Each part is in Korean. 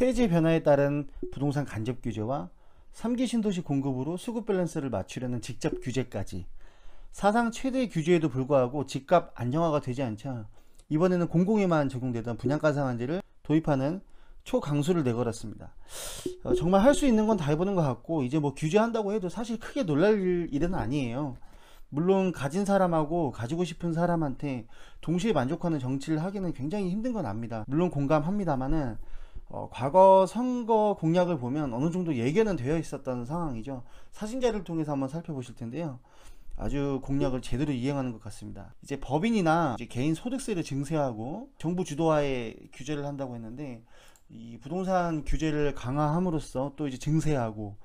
세제 변화에 따른 부동산 간접 규제와 3기 신도시 공급으로 수급 밸런스를 맞추려는 직접 규제까지 사상 최대의 규제에도 불구하고 집값 안정화가 되지 않자 이번에는 공공에만 적용되던 분양가 상한제를 도입하는 초강수를 내걸었습니다. 어, 정말 할 수 있는 건 다 해보는 것 같고 이제 뭐 규제한다고 해도 사실 크게 놀랄 일은 아니에요. 물론 가진 사람하고 가지고 싶은 사람한테 동시에 만족하는 정치를 하기는 굉장히 힘든 건 압니다. 물론 공감합니다만은 어, 과거 선거 공약을 보면 어느 정도 예견은 되어 있었다는 상황이죠. 사진자를 통해서 한번 살펴보실 텐데요. 아주 공약을 제대로 이행하는 것 같습니다. 이제 법인이나 이제 개인 소득세를 증세하고 정부 주도하에 규제를 한다고 했는데 이 부동산 규제를 강화함으로써 또 이제 증세하고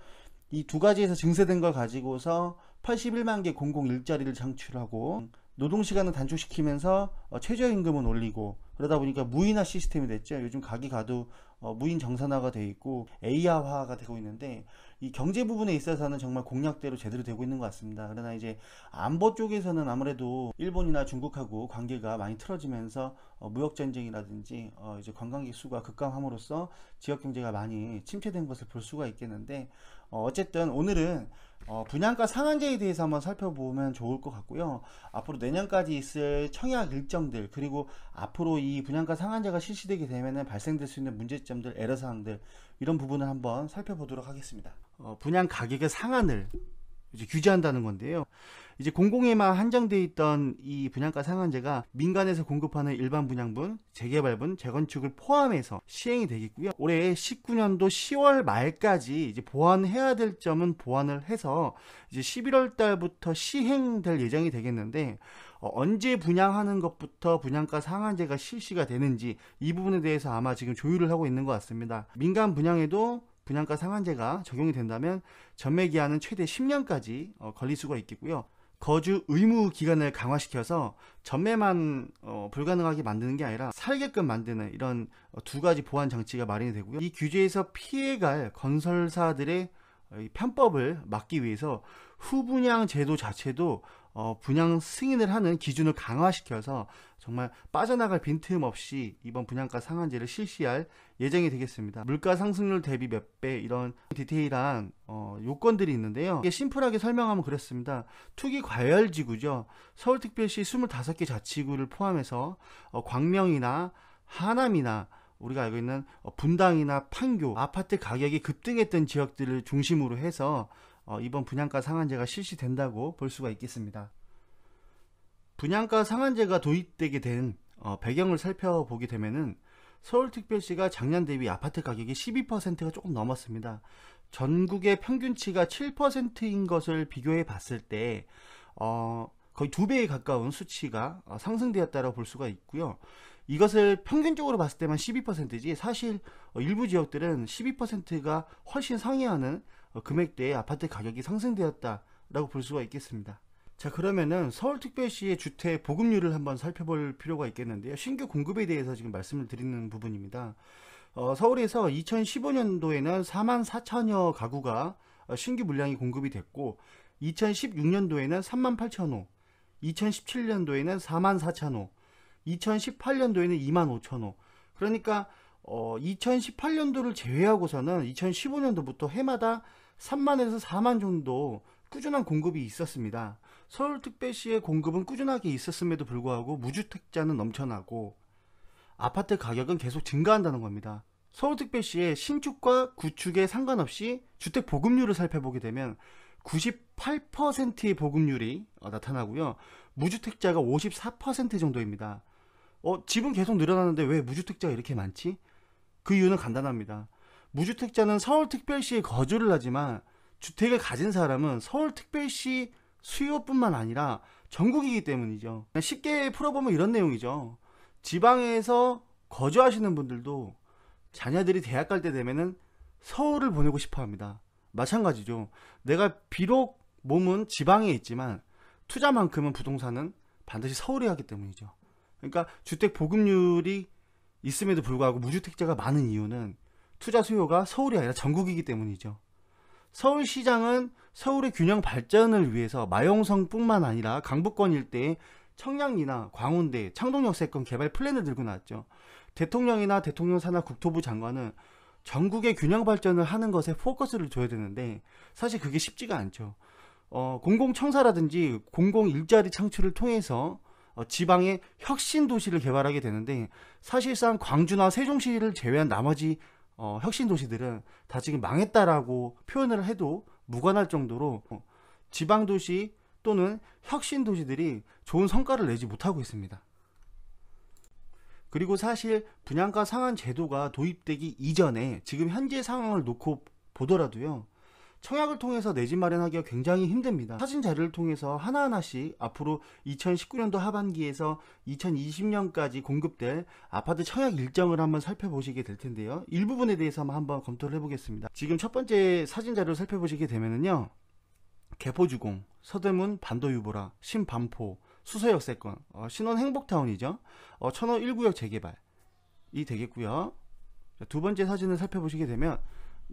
이 두 가지에서 증세된 걸 가지고서 81만 개 공공 일자리를 창출하고 노동 시간을 단축시키면서 어, 최저임금은 올리고 그러다 보니까 무인화 시스템이 됐죠. 요즘 가기 가도 어, 무인 정산화가 되어 있고 AI화가 되고 있는데 이 경제 부분에 있어서는 정말 공약대로 제대로 되고 있는 것 같습니다. 그러나 이제 안보 쪽에서는 아무래도 일본이나 중국하고 관계가 많이 틀어지면서 어, 무역 전쟁이라든지 어, 이제 관광객 수가 급감함으로써 지역 경제가 많이 침체된 것을 볼 수가 있겠는데 어, 어쨌든 오늘은 어, 분양가 상한제에 대해서 한번 살펴보면 좋을 것 같고요. 앞으로 내년까지 있을 청약 일정들 그리고 앞으로 이 분양가 상한제가 실시되게 되면 발생될 수 있는 문제점들, 에러사항들 이런 부분을 한번 살펴보도록 하겠습니다. 어, 분양 가격의 상한을 이제 규제한다는 건데요. 이제 공공에만 한정돼 있던 이 분양가 상한제가 민간에서 공급하는 일반 분양분, 재개발분, 재건축을 포함해서 시행이 되겠고요. 올해 19년도 10월 말까지 이제 보완해야 될 점은 보완을 해서 이제 11월 달부터 시행될 예정이 되겠는데 어, 언제 분양하는 것부터 분양가 상한제가 실시가 되는지 이 부분에 대해서 아마 지금 조율을 하고 있는 것 같습니다. 민간 분양에도 분양가 상한제가 적용이 된다면 전매기한은 최대 10년까지 어, 걸릴 수가 있겠고요. 거주 의무 기간을 강화시켜서 전매만 어, 불가능하게 만드는 게 아니라 살게끔 만드는 이런 어, 두 가지 보완 장치가 마련이 되고요. 이 규제에서 피해갈 건설사들의 어, 편법을 막기 위해서 후분양 제도 자체도 어, 분양 승인을 하는 기준을 강화시켜서 정말 빠져나갈 빈틈 없이 이번 분양가 상한제를 실시할 예정이 되겠습니다. 물가 상승률 대비 몇 배 이런 디테일한 어, 요건들이 있는데요. 이게 심플하게 설명하면 그렇습니다. 투기 과열지구죠. 서울특별시 25개 자치구를 포함해서 어, 광명이나 하남이나 우리가 알고 있는 어, 분당이나 판교 아파트 가격이 급등했던 지역들을 중심으로 해서 어, 이번 분양가 상한제가 실시된다고 볼 수가 있겠습니다. 분양가 상한제가 도입되게 된 어, 배경을 살펴보게 되면은 서울특별시가 작년 대비 아파트 가격이 12%가 조금 넘었습니다. 전국의 평균치가 7%인 것을 비교해 봤을 때 어, 거의 두 배에 가까운 수치가 어, 상승되었다고 볼 수가 있고요. 이것을 평균적으로 봤을 때만 12%지 사실 어, 일부 지역들은 12%가 훨씬 상회하는 어, 금액대의 아파트 가격이 상승되었다라고 볼 수가 있겠습니다. 자 그러면은 서울특별시의 주택 보급률을 한번 살펴볼 필요가 있겠는데요. 신규 공급에 대해서 지금 말씀을 드리는 부분입니다. 어, 서울에서 2015년도에는 4만 4천여 가구가 어, 신규 물량이 공급이 됐고 2016년도에는 3만 8천 호, 2017년도에는 4만 4천 호, 2018년도에는 2만 5천 호. 그러니까 어, 2018년도를 제외하고서는 2015년도부터 해마다 3만에서 4만 정도 꾸준한 공급이 있었습니다. 서울특별시의 공급은 꾸준하게 있었음에도 불구하고 무주택자는 넘쳐나고 아파트 가격은 계속 증가한다는 겁니다. 서울특별시의 신축과 구축에 상관없이 주택 보급률을 살펴보게 되면 98%의 보급률이 나타나고요. 무주택자가 54% 정도입니다. 어, 집은 계속 늘어나는데 왜 무주택자가 이렇게 많지? 그 이유는 간단합니다. 무주택자는 서울특별시에 거주를 하지만 주택을 가진 사람은 서울특별시 수요뿐만 아니라 전국이기 때문이죠. 쉽게 풀어보면 이런 내용이죠. 지방에서 거주하시는 분들도 자녀들이 대학 갈 때 되면은 서울을 보내고 싶어 합니다. 마찬가지죠. 내가 비록 몸은 지방에 있지만 투자만큼은 부동산은 반드시 서울에 하기 때문이죠. 그러니까 주택 보급률이 있음에도 불구하고 무주택자가 많은 이유는 투자 수요가 서울이 아니라 전국이기 때문이죠. 서울시장은 서울의 균형 발전을 위해서 마용성뿐만 아니라 강북권 일대에 청량리나 광운대, 창동역세권 개발 플랜을 들고 나왔죠. 대통령이나 대통령 산하 국토부 장관은 전국의 균형 발전을 하는 것에 포커스를 줘야 되는데 사실 그게 쉽지가 않죠. 어, 공공청사라든지 공공일자리 창출을 통해서 어, 지방의 혁신 도시를 개발하게 되는데 사실상 광주나 세종시를 제외한 나머지 어, 혁신 도시들은 다 지금 망했다라고 표현을 해도 무관할 정도로 어, 지방 도시 또는 혁신 도시들이 좋은 성과를 내지 못하고 있습니다. 그리고 사실 분양가 상한 제도가 도입되기 이전에 지금 현재 상황을 놓고 보더라도요. 청약을 통해서 내 집 마련하기가 굉장히 힘듭니다. 사진 자료를 통해서 하나하나씩 앞으로 2019년도 하반기에서 2020년까지 공급될 아파트 청약 일정을 한번 살펴보시게 될 텐데요. 일부분에 대해서 한번 검토를 해보겠습니다. 지금 첫 번째 사진 자료를 살펴보시게 되면요 개포주공, 서대문 반도유보라, 신반포, 수서역세권, 어, 신원행복타운이죠. 어, 천호 1구역 재개발이 되겠고요. 두 번째 사진을 살펴보시게 되면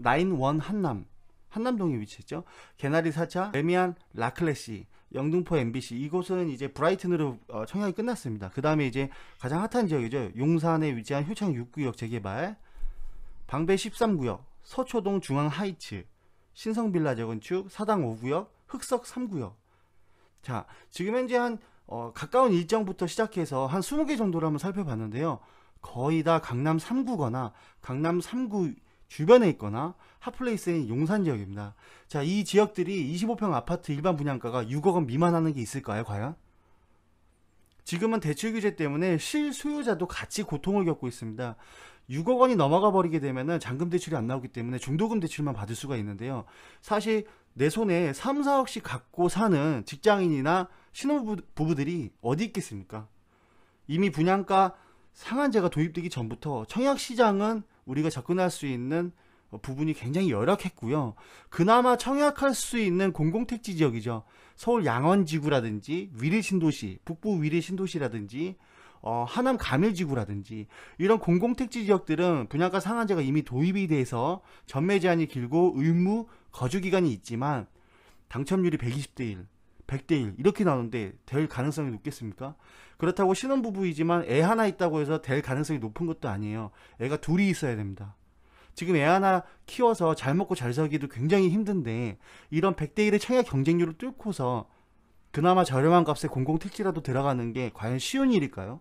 91 한남, 한남동에 위치했죠. 개나리 사차 레미안, 라클래시, 영등포 MBC 이곳은 이제 브라이튼으로 어, 청약이 끝났습니다. 그 다음에 이제 가장 핫한 지역이죠. 용산에 위치한 효창 6구역 재개발, 방배 13구역, 서초동 중앙 하이츠, 신성빌라 재건축, 사당 5구역, 흑석 3구역. 자, 지금 현재 한 어, 가까운 일정부터 시작해서 한 20개 정도를 한번 살펴봤는데요. 거의 다 강남 3구거나 강남 3구 주변에 있거나 핫플레이스인 용산 지역입니다. 자, 이 지역들이 25평 아파트 일반 분양가가 6억 원 미만하는 게 있을까요, 과연? 지금은 대출 규제 때문에 실소유자도 같이 고통을 겪고 있습니다. 6억 원이 넘어가 버리게 되면 잔금 대출이 안 나오기 때문에 중도금 대출만 받을 수가 있는데요. 사실 내 손에 3, 4억씩 갖고 사는 직장인이나 신혼부부들이 어디 있겠습니까? 이미 분양가 상한제가 도입되기 전부터 청약시장은 우리가 접근할 수 있는 어, 부분이 굉장히 열악했고요. 그나마 청약할 수 있는 공공택지 지역이죠. 서울 양원지구라든지 위례신도시, 북부 위례신도시라든지 어, 하남 가밀지구라든지 이런 공공택지 지역들은 분양가 상한제가 이미 도입이 돼서 전매 제한이 길고 의무 거주 기간이 있지만 당첨률이 120대 1, 100대 1 이렇게 나오는데 될 가능성이 높겠습니까? 그렇다고 신혼부부이지만 애 하나 있다고 해서 될 가능성이 높은 것도 아니에요. 애가 둘이 있어야 됩니다. 지금 애 하나 키워서 잘 먹고 잘 살기도 굉장히 힘든데 이런 100대 1의 청약 경쟁률을 뚫고서 그나마 저렴한 값에 공공택지라도 들어가는 게 과연 쉬운 일일까요?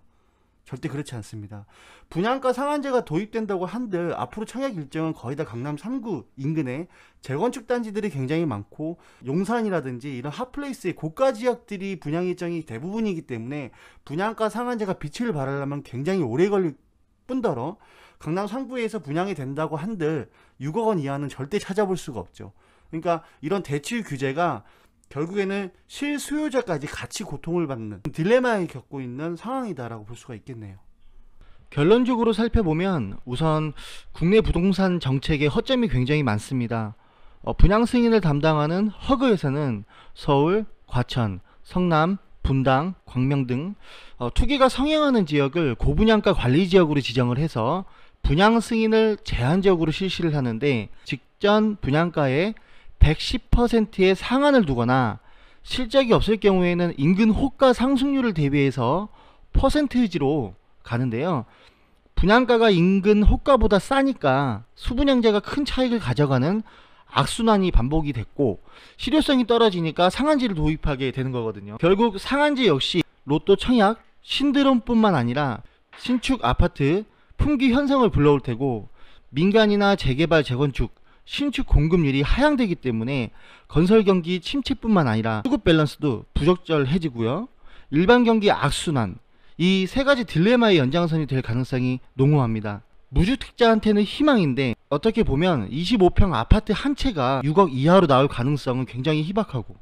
절대 그렇지 않습니다. 분양가 상한제가 도입된다고 한들 앞으로 청약 일정은 거의 다 강남 3구 인근에 재건축 단지들이 굉장히 많고 용산이라든지 이런 핫플레이스의 고가 지역들이 분양 일정이 대부분이기 때문에 분양가 상한제가 빛을 발하려면 굉장히 오래 걸릴 뿐더러 강남 3구에서 분양이 된다고 한들 6억 원 이하는 절대 찾아볼 수가 없죠. 그러니까 이런 대출 규제가 결국에는 실수요자까지 같이 고통을 받는 딜레마에 겪고 있는 상황이다라고 볼 수가 있겠네요. 결론적으로 살펴보면 우선 국내 부동산 정책의 허점이 굉장히 많습니다. 어, 분양 승인을 담당하는 허그 에서는 서울, 과천, 성남, 분당, 광명 등 어, 투기가 성행하는 지역을 고분양가 관리 지역으로 지정을 해서 분양 승인을 제한적으로 실시를 하는데 직전 분양가에 110%의 상한을 두거나 실적이 없을 경우에는 인근 호가 상승률을 대비해서 퍼센트지로 가는데요. 분양가가 인근 호가보다 싸니까 수분양제가 큰 차익을 가져가는 악순환이 반복이 됐고 실효성이 떨어지니까 상한제를 도입하게 되는 거거든요. 결국 상한제 역시 로또 청약, 신드롬뿐만 아니라 신축 아파트 품귀 현상을 불러올 테고 민간이나 재개발 재건축 신축 공급률이 하향되기 때문에 건설 경기 침체뿐만 아니라 수급 밸런스도 부적절해지고요. 일반 경기 악순환 이 세 가지 딜레마의 연장선이 될 가능성이 농후합니다. 무주택자한테는 희망인데 어떻게 보면 25평 아파트 한 채가 6억 이하로 나올 가능성은 굉장히 희박하고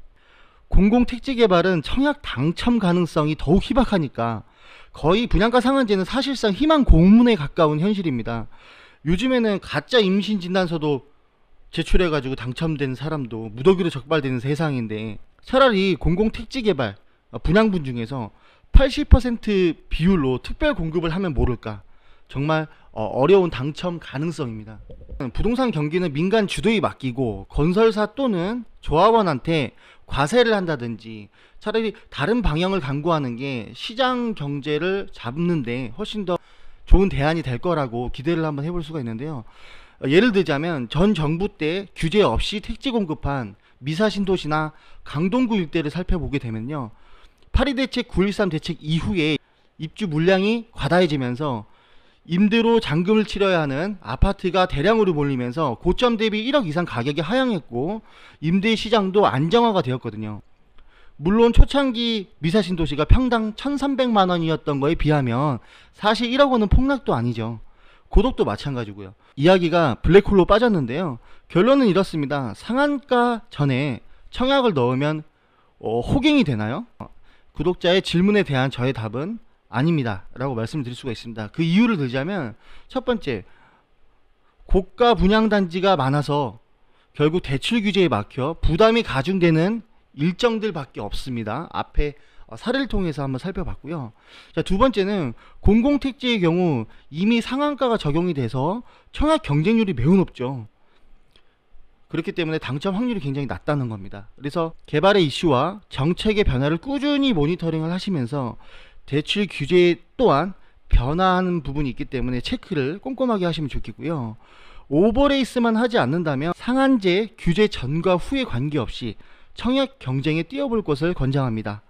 공공택지 개발은 청약 당첨 가능성이 더욱 희박하니까 거의 분양가 상한제는 사실상 희망 고문에 가까운 현실입니다. 요즘에는 가짜 임신 진단서도 제출해가지고 당첨된 사람도 무더기로 적발되는 세상인데 차라리 공공택지 개발 어, 분양분 중에서 80% 비율로 특별 공급을 하면 모를까 정말 어, 어려운 당첨 가능성입니다. 부동산 경기는 민간 주도에 맡기고 건설사 또는 조합원한테 과세를 한다든지 차라리 다른 방향을 강구하는 게 시장 경제를 잡는데 훨씬 더 좋은 대안이 될 거라고 기대를 한번 해 볼 수가 있는데요. 예를 들자면 전 정부 때 규제 없이 택지 공급한 미사신도시나 강동구 일대를 살펴보게 되면요. 파리 대책 913 대책 이후에 입주 물량이 과다해지면서 임대로 잔금을 치러야 하는 아파트가 대량으로 몰리면서 고점 대비 1억 이상 가격이 하향했고 임대 시장도 안정화가 되었거든요. 물론 초창기 미사신도시가 평당 1,300만 원이었던 거에 비하면 사실 1억 원은 폭락도 아니죠. 고독도 마찬가지고요. 이야기가 블랙홀로 빠졌는데요. 결론은 이렇습니다. 상한가 전에 청약을 넣으면 어, 호갱이 되나요? 구독자의 질문에 대한 저의 답은 아닙니다. 라고 말씀드릴 수가 있습니다. 그 이유를 들자면 첫 번째, 고가 분양단지가 많아서 결국 대출 규제에 막혀 부담이 가중되는 일정들밖에 없습니다. 앞에 어, 사례를 통해서 한번 살펴봤고요. 자, 두 번째는 공공택지의 경우 이미 상한가가 적용이 돼서 청약 경쟁률이 매우 높죠. 그렇기 때문에 당첨 확률이 굉장히 낮다는 겁니다. 그래서 개발의 이슈와 정책의 변화를 꾸준히 모니터링을 하시면서 대출 규제 또한 변화하는 부분이 있기 때문에 체크를 꼼꼼하게 하시면 좋겠고요. 오버레이스만 하지 않는다면 상한제 규제 전과 후에 관계없이 청약 경쟁에 뛰어볼 것을 권장합니다.